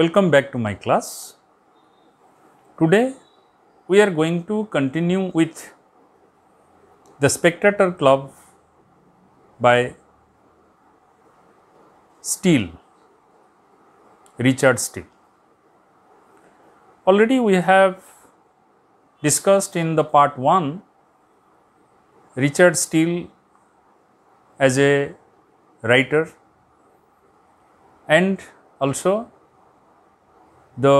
Welcome back to my class. Today we are going to continue with the spectator club by Steele, Richard Steele. Already we have discussed in the part 1 Richard Steele as a writer and also the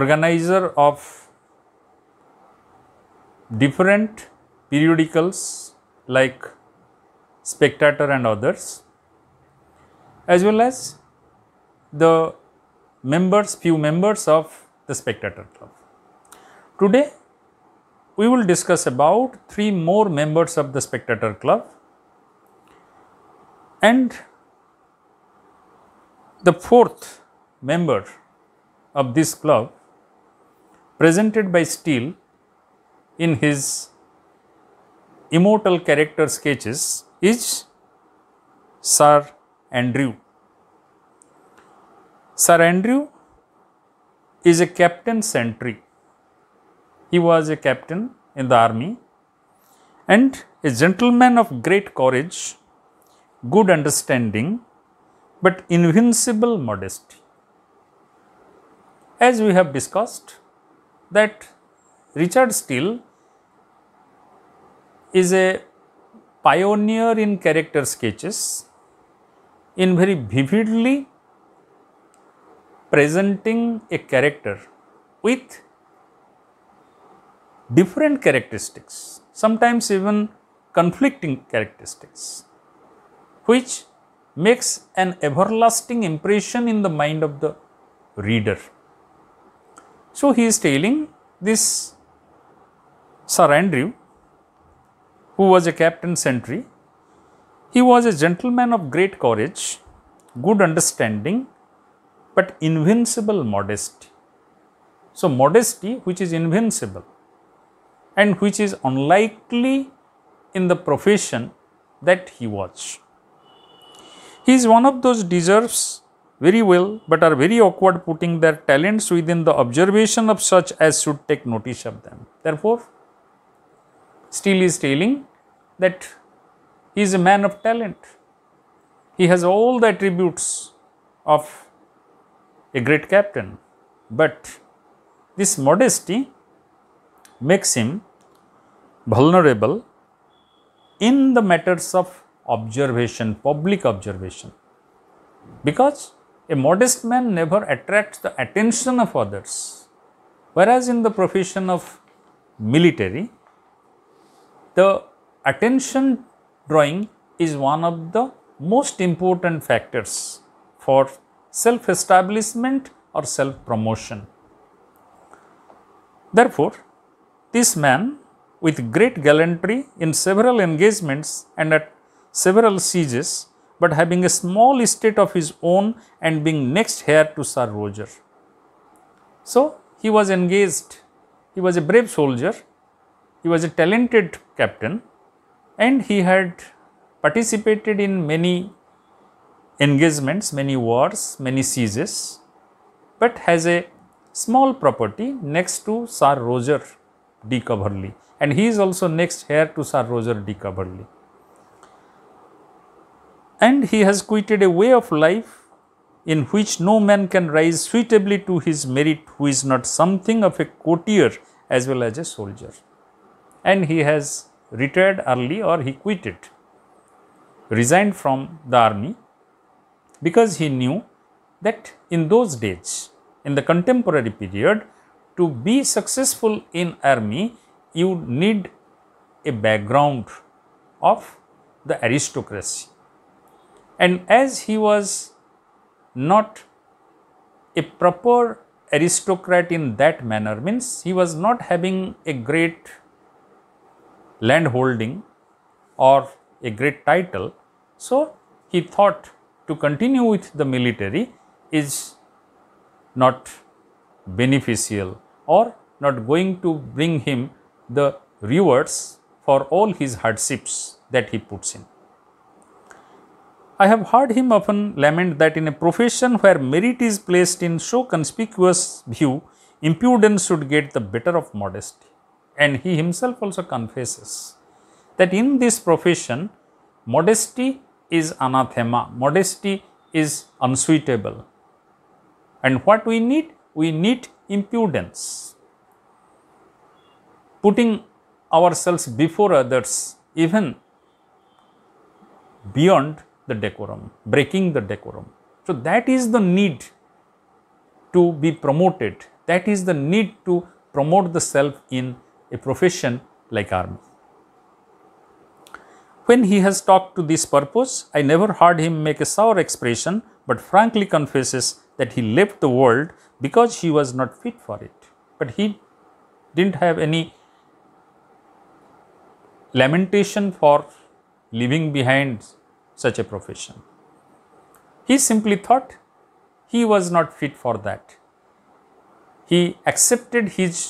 organizer of different periodicals like Spectator and others as well as the members few members of the Spectator Club. Today we will discuss about three more members of the Spectator Club and the fourth member of this club presented by Steele in his immortal character sketches is Sir Andrew. Sir Andrew is a captain sentry. He was a captain in the army and a gentleman of great courage, good understanding, but invincible modesty. As we have discussed that Richard Steele is a pioneer in character sketches in very vividly presenting a character with different characteristics, sometimes even conflicting characteristics, which makes an everlasting impression in the mind of the reader. So, he is telling this Sir Andrew who was a captain sentry, he was a gentleman of great courage, good understanding but invincible modesty. So, modesty which is invincible and which is unlikely in the profession that he was. He is one of those deserves very well but are very awkward putting their talents within the observation of such as should take notice of them. Therefore, Steele is telling that he is a man of talent. He has all the attributes of a great captain, but this modesty makes him vulnerable in the matters of observation, public observation, because a modest man never attracts the attention of others, whereas in the profession of military, the attention drawing is one of the most important factors for self establishment or self promotion. Therefore, this man with great gallantry in several engagements and at several sieges but having a small estate of his own and being next heir to Sir Roger. So, he was engaged, he was a brave soldier, he was a talented captain and he had participated in many engagements, many wars, many sieges, but has a small property next to Sir Roger de Coverley and he is also next heir to Sir Roger de Coverley and he has quitted a way of life in which no man can rise suitably to his merit who is not something of a courtier as well as a soldier. And he has retired early or he quitted, resigned from the army because he knew that in those days, in the contemporary period, to be successful in army, you need a background of the aristocracy and as he was not a proper aristocrat in that manner, means he was not having a great land holding or a great title. So, he thought to continue with the military is not beneficial or not going to bring him the rewards for all his hardships that he puts in. I have heard him often lament that in a profession where merit is placed in so conspicuous view, impudence should get the better of modesty. And he himself also confesses that in this profession, modesty is anathema, modesty is unsuitable. And what we need? We need impudence. Putting ourselves before others, even beyond the decorum, breaking the decorum. So, that is the need to be promoted, that is the need to promote the self in a profession like army. When he has talked to this purpose, I never heard him make a sour expression, but frankly confesses that he left the world because he was not fit for it. But he didn't have any lamentation for leaving behind such a profession. He simply thought he was not fit for that. He accepted his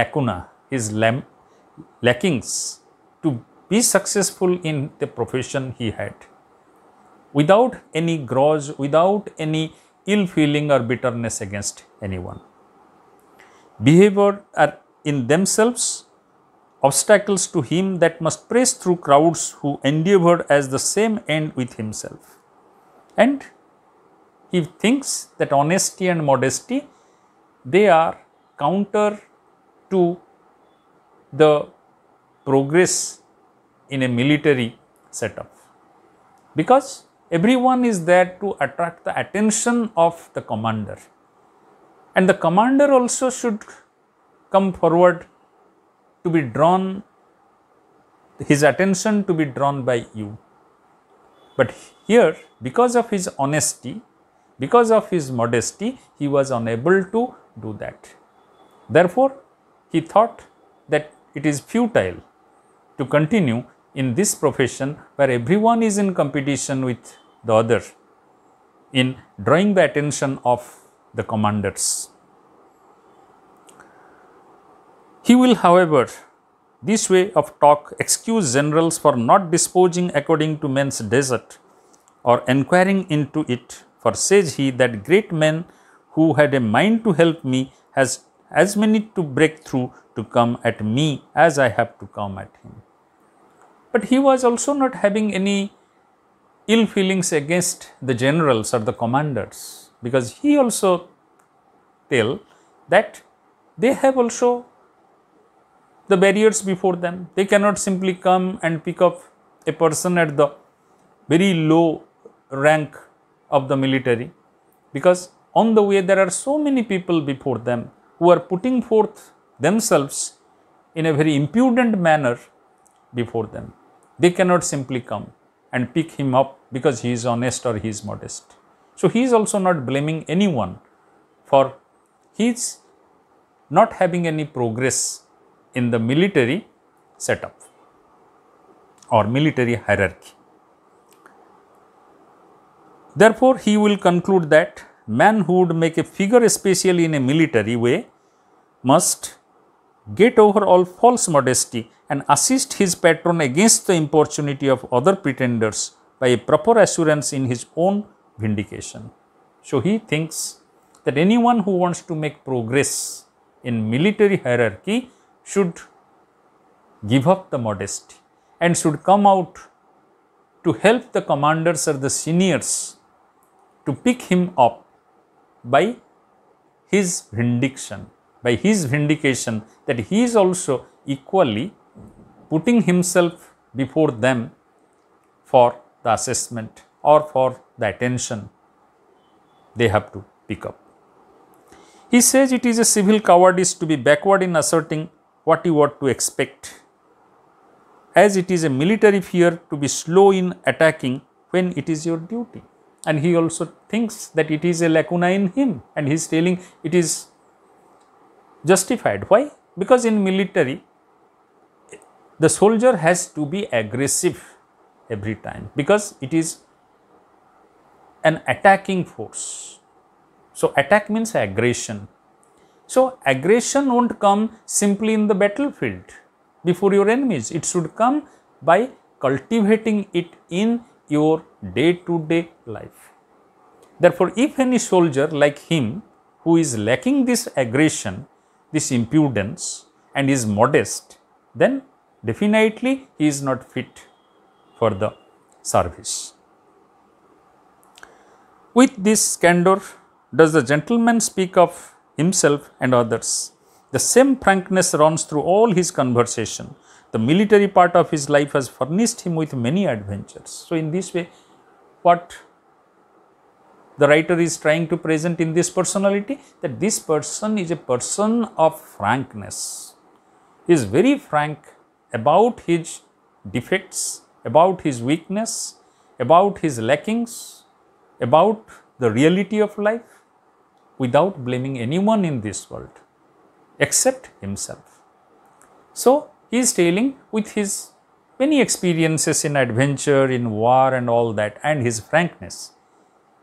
lacuna, his lackings to be successful in the profession he had without any grudge, without any ill feeling or bitterness against anyone. Behavior are in themselves obstacles to him that must press through crowds who endeavored as the same end with himself. And he thinks that honesty and modesty, they are counter to the progress in a military setup. Because everyone is there to attract the attention of the commander and the commander also should come forward to be drawn, his attention to be drawn by you. But here, because of his honesty, because of his modesty, he was unable to do that. Therefore, he thought that it is futile to continue in this profession where everyone is in competition with the other in drawing the attention of the commanders. He will however, this way of talk excuse generals for not disposing according to men's desert or enquiring into it for says he that great men who had a mind to help me has as many to break through to come at me as I have to come at him. But he was also not having any ill feelings against the generals or the commanders because he also tell that they have also the barriers before them. They cannot simply come and pick up a person at the very low rank of the military because on the way there are so many people before them who are putting forth themselves in a very impudent manner before them. They cannot simply come and pick him up because he is honest or he is modest. So, he is also not blaming anyone for his not having any progress in the military setup or military hierarchy. Therefore, he will conclude that man who would make a figure especially in a military way must get over all false modesty and assist his patron against the importunity of other pretenders by a proper assurance in his own vindication. So, he thinks that anyone who wants to make progress in military hierarchy should give up the modesty and should come out to help the commanders or the seniors to pick him up by his vindication, by his vindication that he is also equally putting himself before them for the assessment or for the attention they have to pick up. He says it is a civil cowardice to be backward in asserting what you ought to expect. As it is a military fear to be slow in attacking when it is your duty. And he also thinks that it is a lacuna in him and he is telling it is justified. Why? Because in military, the soldier has to be aggressive every time because it is an attacking force. So, attack means aggression so, aggression will not come simply in the battlefield before your enemies, it should come by cultivating it in your day to day life. Therefore, if any soldier like him who is lacking this aggression, this impudence and is modest, then definitely he is not fit for the service. With this candor, does the gentleman speak of himself and others. The same frankness runs through all his conversation. The military part of his life has furnished him with many adventures. So, in this way, what the writer is trying to present in this personality that this person is a person of frankness. He is very frank about his defects, about his weakness, about his lackings, about the reality of life without blaming anyone in this world except himself. So, he is dealing with his many experiences in adventure, in war and all that and his frankness.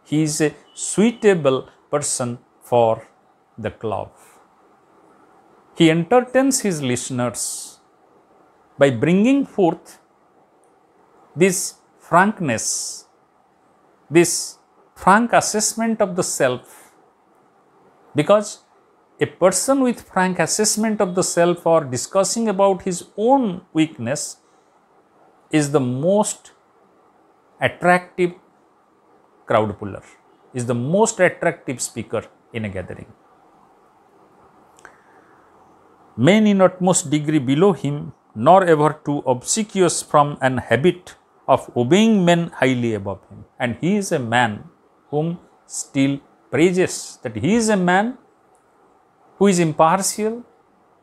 He is a suitable person for the club. He entertains his listeners by bringing forth this frankness, this frank assessment of the self because a person with frank assessment of the self or discussing about his own weakness is the most attractive crowd puller, is the most attractive speaker in a gathering. Men in utmost degree below him, nor ever too obsequious from an habit of obeying men highly above him, and he is a man whom still praises that he is a man who is impartial,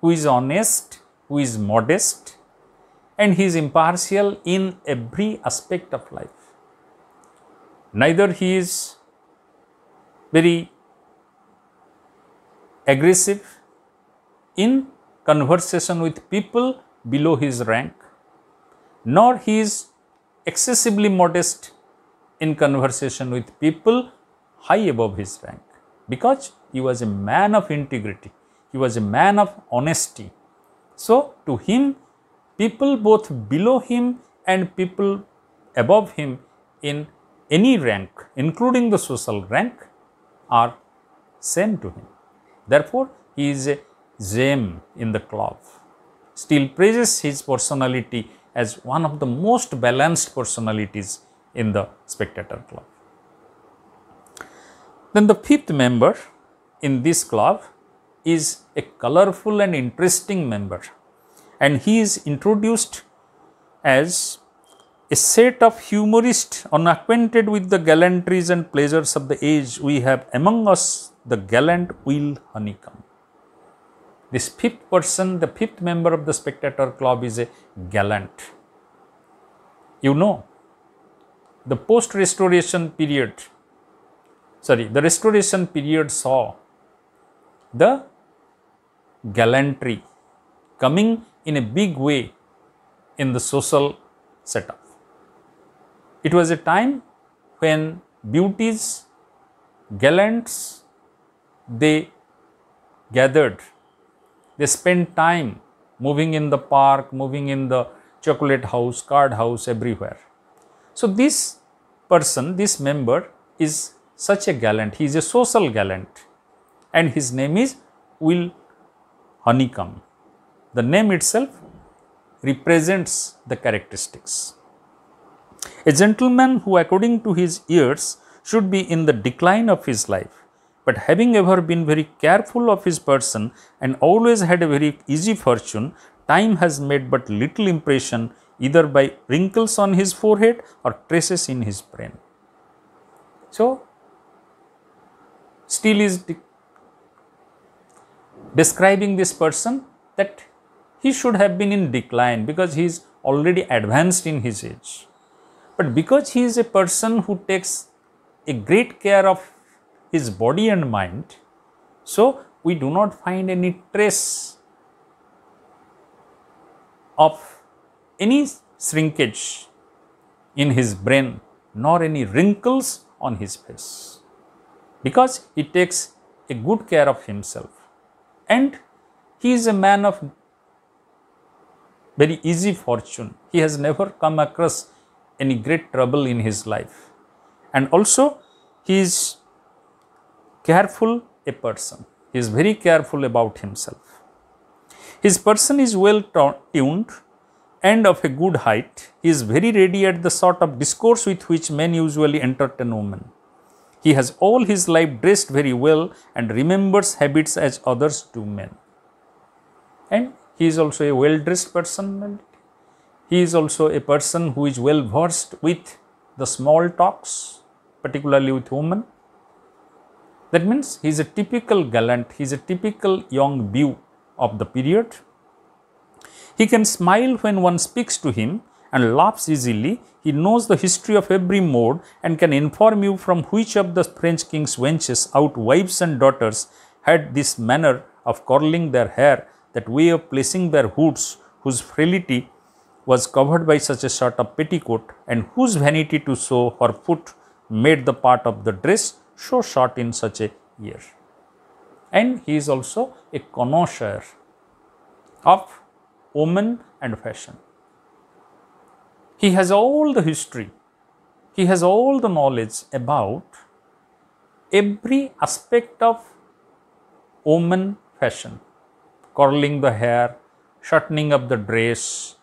who is honest, who is modest and he is impartial in every aspect of life. Neither he is very aggressive in conversation with people below his rank, nor he is excessively modest in conversation with people high above his rank because he was a man of integrity, he was a man of honesty. So, to him people both below him and people above him in any rank including the social rank are same to him. Therefore, he is a gem in the club. Still, praises his personality as one of the most balanced personalities in the spectator club. Then the fifth member in this club is a colorful and interesting member and he is introduced as a set of humorists unacquainted with the gallantries and pleasures of the age we have among us the gallant Will Honeycomb. This fifth person, the fifth member of the spectator club is a gallant. You know, the post-restoration period sorry, the restoration period saw the gallantry coming in a big way in the social setup. It was a time when beauties, gallants, they gathered, they spent time moving in the park, moving in the chocolate house, card house, everywhere. So, this person, this member is such a gallant, he is a social gallant and his name is Will Honeycomb. The name itself represents the characteristics. A gentleman who according to his years should be in the decline of his life, but having ever been very careful of his person and always had a very easy fortune, time has made but little impression either by wrinkles on his forehead or traces in his brain. So, Steele is de describing this person that he should have been in decline because he is already advanced in his age. But because he is a person who takes a great care of his body and mind, so we do not find any trace of any shrinkage in his brain nor any wrinkles on his face because he takes a good care of himself and he is a man of very easy fortune. He has never come across any great trouble in his life and also he is careful a person. He is very careful about himself. His person is well tuned and of a good height. He is very ready at the sort of discourse with which men usually entertain women. He has all his life dressed very well and remembers habits as others do men. And he is also a well dressed person. He is also a person who is well versed with the small talks, particularly with women. That means he is a typical gallant, he is a typical young beau of the period. He can smile when one speaks to him and laughs easily. He knows the history of every mode and can inform you from which of the French king's wenches out wives and daughters had this manner of curling their hair, that way of placing their hoods, whose frailty was covered by such a sort of petticoat, and whose vanity to show her foot made the part of the dress so short in such a year. And he is also a connoisseur of women and fashion. He has all the history, he has all the knowledge about every aspect of woman fashion, curling the hair, shortening up the dress,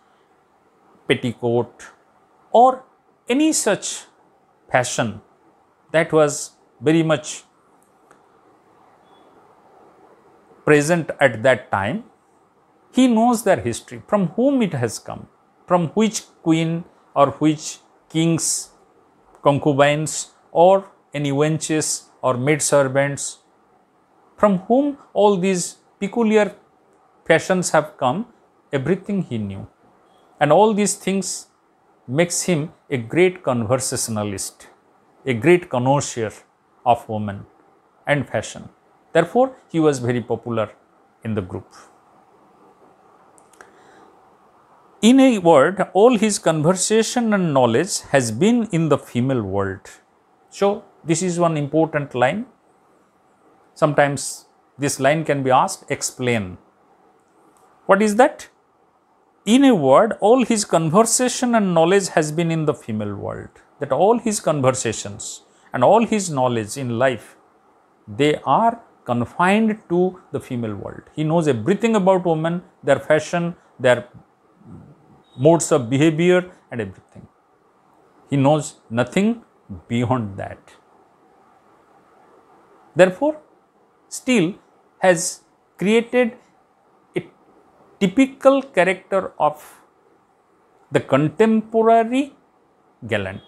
petticoat, or any such fashion that was very much present at that time. He knows their history, from whom it has come, from which queen or which king's concubines or any wenches or maid servants, from whom all these peculiar fashions have come, everything he knew. And all these things makes him a great conversationalist, a great connoisseur of women and fashion. Therefore, he was very popular in the group. In a word, all his conversation and knowledge has been in the female world. So, this is one important line. Sometimes this line can be asked, explain. What is that? In a word, all his conversation and knowledge has been in the female world. That all his conversations and all his knowledge in life, they are confined to the female world. He knows everything about women, their fashion, their modes of behavior and everything. He knows nothing beyond that. Therefore, Steele has created a typical character of the contemporary gallant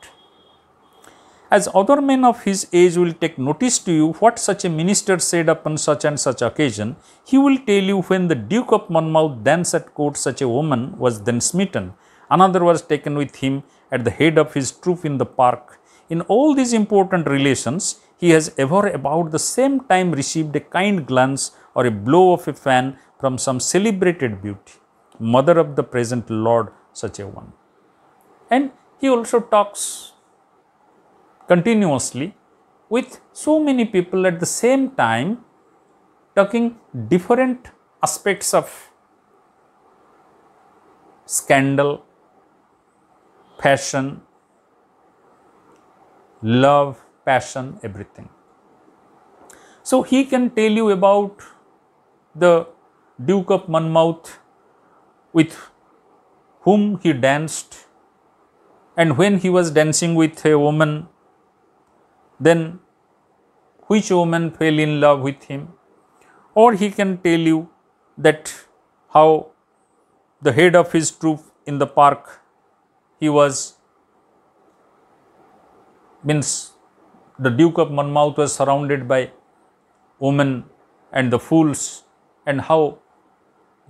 as other men of his age will take notice to you what such a minister said upon such and such occasion, he will tell you when the Duke of Monmouth danced at court such a woman was then smitten, another was taken with him at the head of his troop in the park. In all these important relations, he has ever about the same time received a kind glance or a blow of a fan from some celebrated beauty, mother of the present lord, such a one. And he also talks continuously with so many people at the same time talking different aspects of scandal, fashion, love, passion, everything. So he can tell you about the Duke of Monmouth with whom he danced and when he was dancing with a woman then which woman fell in love with him, or he can tell you that how the head of his troop in the park he was means the Duke of Monmouth was surrounded by women and the fools and how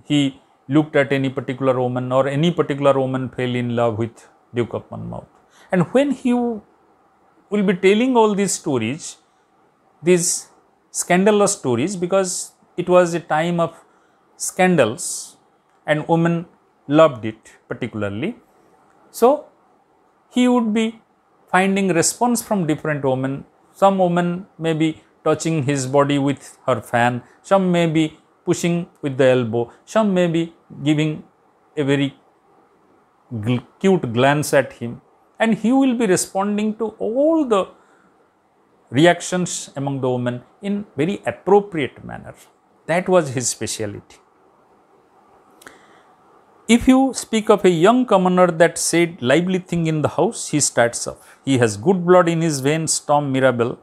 he looked at any particular woman or any particular woman fell in love with Duke of Monmouth. And when he will be telling all these stories, these scandalous stories, because it was a time of scandals and women loved it particularly. So, he would be finding response from different women. Some women may be touching his body with her fan, some may be pushing with the elbow, some may be giving a very cute glance at him and he will be responding to all the reactions among the women in very appropriate manner. That was his speciality. If you speak of a young commoner that said lively thing in the house, he starts up. He has good blood in his veins, Tom Mirabel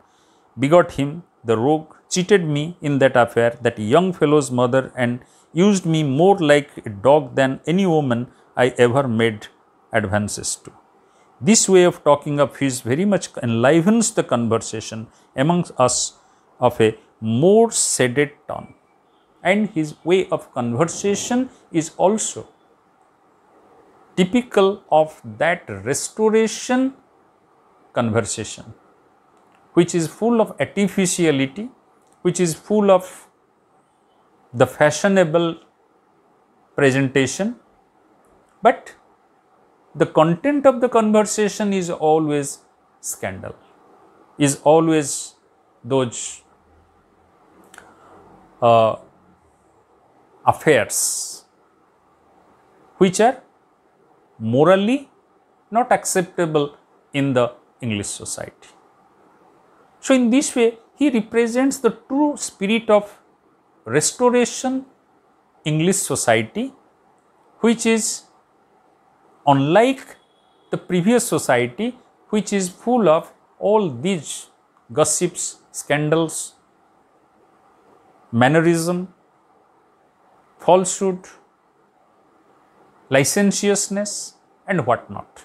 begot him, the rogue cheated me in that affair, that young fellow's mother and used me more like a dog than any woman I ever made advances to. This way of talking of his very much enlivens the conversation amongst us of a more sedate tone and his way of conversation is also typical of that restoration conversation which is full of artificiality, which is full of the fashionable presentation, but the content of the conversation is always scandal, is always those uh, affairs which are morally not acceptable in the English society. So, in this way he represents the true spirit of restoration English society which is unlike the previous society which is full of all these gossips, scandals, mannerism, falsehood, licentiousness and what not.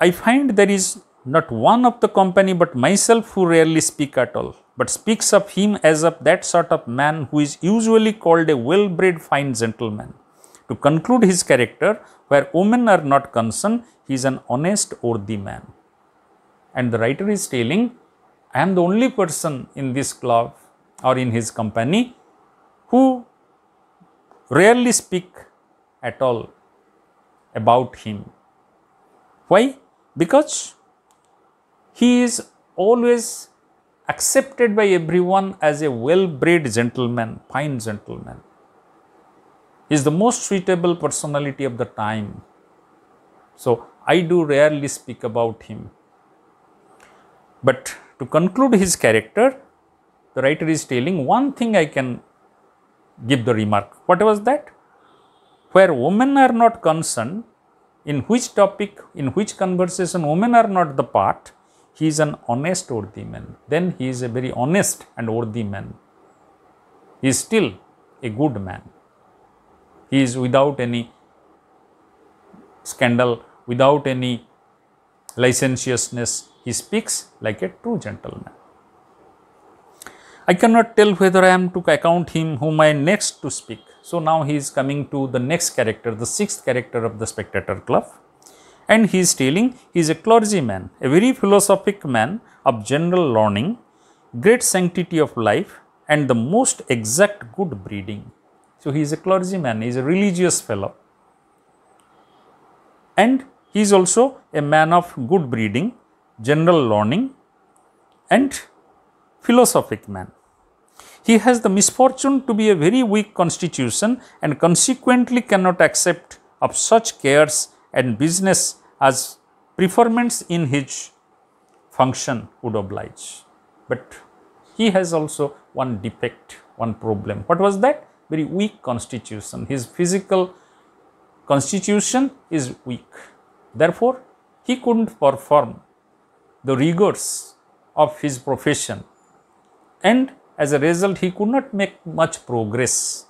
I find there is not one of the company but myself who rarely speak at all, but speaks of him as of that sort of man who is usually called a well-bred fine gentleman. To conclude his character, where women are not concerned, he is an honest worthy man. And the writer is telling, I am the only person in this club or in his company who rarely speak at all about him. Why? Because he is always accepted by everyone as a well bred gentleman, fine gentleman is the most suitable personality of the time. So, I do rarely speak about him. But to conclude his character, the writer is telling one thing I can give the remark. What was that? Where women are not concerned, in which topic, in which conversation women are not the part, he is an honest worthy man. Then he is a very honest and worthy man. He is still a good man he is without any scandal, without any licentiousness, he speaks like a true gentleman. I cannot tell whether I am to account him whom I next to speak. So, now he is coming to the next character, the sixth character of the spectator club and he is telling he is a clergyman, a very philosophic man of general learning, great sanctity of life and the most exact good breeding. So, he is a clergyman, he is a religious fellow and he is also a man of good breeding, general learning and philosophic man. He has the misfortune to be a very weak constitution and consequently cannot accept of such cares and business as preferments in his function would oblige. But he has also one defect, one problem. What was that? very weak constitution. His physical constitution is weak. Therefore, he could not perform the rigors of his profession and as a result he could not make much progress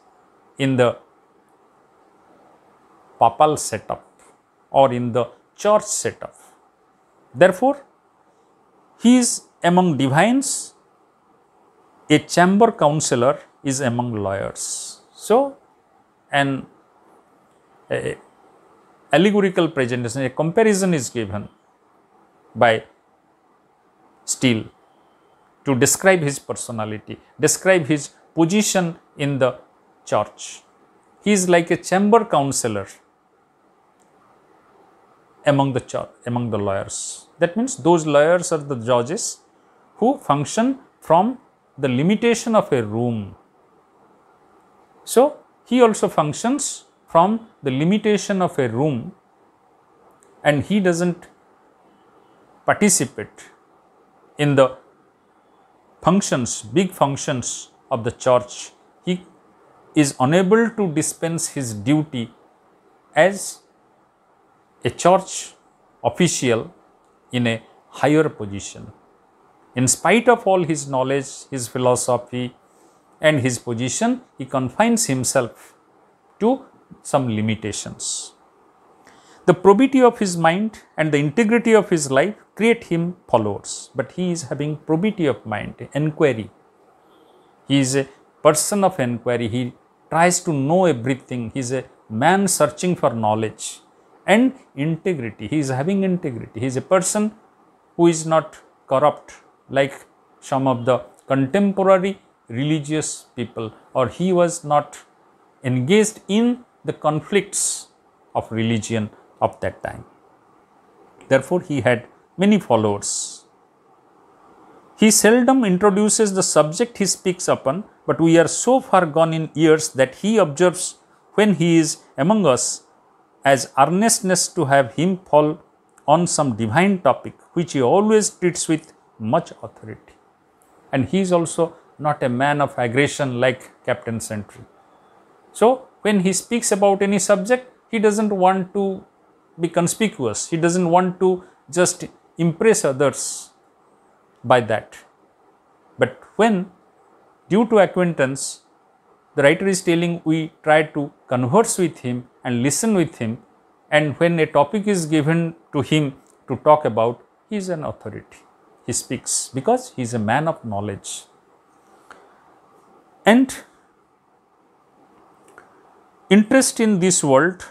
in the papal setup or in the church setup. Therefore, he is among divines a chamber counselor is among lawyers. So, an a, allegorical presentation, a comparison is given by Steele to describe his personality, describe his position in the church. He is like a chamber counselor among the church, among the lawyers. That means those lawyers are the judges who function from the limitation of a room so, he also functions from the limitation of a room and he does not participate in the functions, big functions of the church. He is unable to dispense his duty as a church official in a higher position. In spite of all his knowledge, his philosophy, and his position, he confines himself to some limitations. The probity of his mind and the integrity of his life create him followers, but he is having probity of mind, inquiry. He is a person of inquiry, he tries to know everything, he is a man searching for knowledge and integrity. He is having integrity, he is a person who is not corrupt like some of the contemporary religious people or he was not engaged in the conflicts of religion of that time. Therefore, he had many followers. He seldom introduces the subject he speaks upon, but we are so far gone in years that he observes when he is among us as earnestness to have him fall on some divine topic which he always treats with much authority. And he is also not a man of aggression like Captain Sentry. So, when he speaks about any subject, he doesn't want to be conspicuous, he doesn't want to just impress others by that. But when, due to acquaintance, the writer is telling we try to converse with him and listen with him, and when a topic is given to him to talk about, he is an authority. He speaks because he is a man of knowledge and interest in this world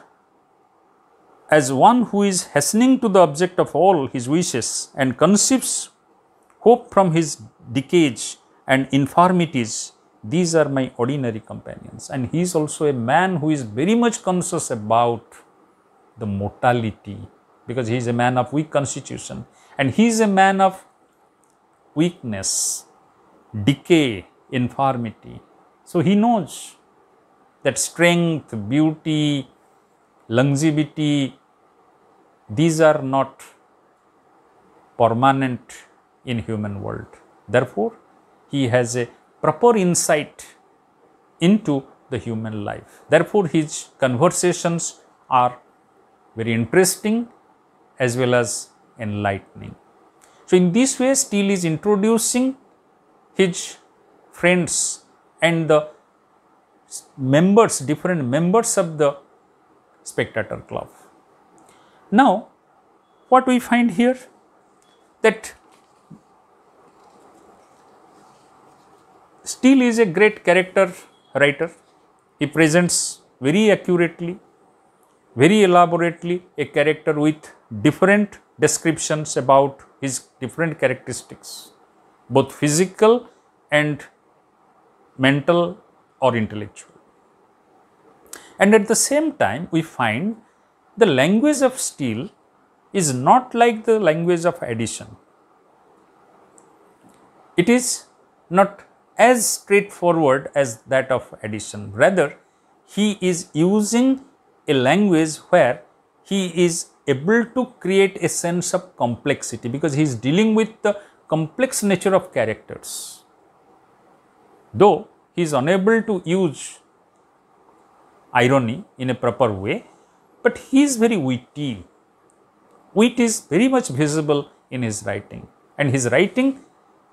as one who is hastening to the object of all his wishes and conceives hope from his decays and infirmities, these are my ordinary companions. And he is also a man who is very much conscious about the mortality because he is a man of weak constitution and he is a man of weakness, decay, infirmity. So, he knows that strength, beauty, longevity, these are not permanent in human world. Therefore, he has a proper insight into the human life. Therefore, his conversations are very interesting as well as enlightening. So, in this way Steele is introducing his friends and the members, different members of the spectator club. Now, what we find here that Steele is a great character writer. He presents very accurately, very elaborately a character with different descriptions about his different characteristics, both physical and mental or intellectual. And at the same time, we find the language of steel is not like the language of addition. It is not as straightforward as that of addition. Rather, he is using a language where he is able to create a sense of complexity because he is dealing with the complex nature of characters though he is unable to use irony in a proper way, but he is very witty. Wit is very much visible in his writing and his writing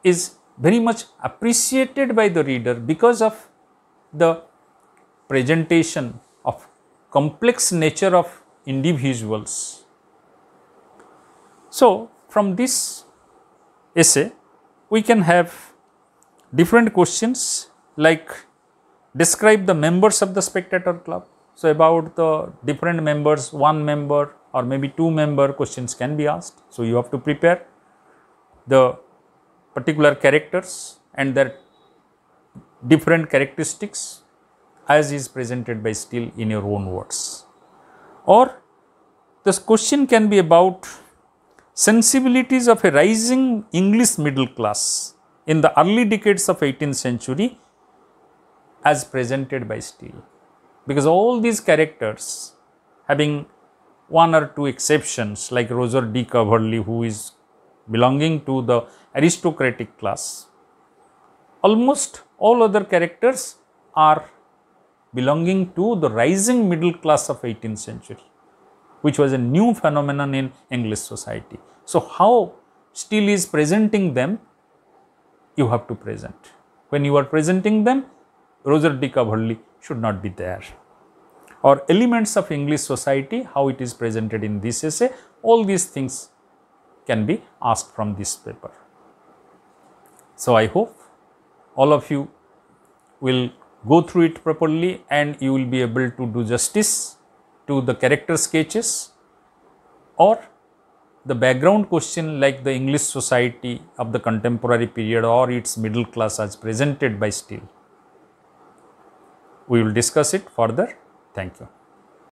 is very much appreciated by the reader because of the presentation of complex nature of individuals. So, from this essay we can have different questions like describe the members of the spectator club. So, about the different members, one member or maybe two member questions can be asked. So, you have to prepare the particular characters and their different characteristics as is presented by Steele in your own words. Or this question can be about sensibilities of a rising English middle class in the early decades of 18th century as presented by Steele. Because all these characters having one or two exceptions like Roger D. Coverley who is belonging to the aristocratic class. Almost all other characters are belonging to the rising middle class of 18th century which was a new phenomenon in English society. So, how Steele is presenting them you have to present. When you are presenting them, Roger de Cavalli should not be there. Or elements of English society, how it is presented in this essay, all these things can be asked from this paper. So, I hope all of you will go through it properly and you will be able to do justice to the character sketches or the background question like the English society of the contemporary period or its middle class as presented by Steele. We will discuss it further. Thank you.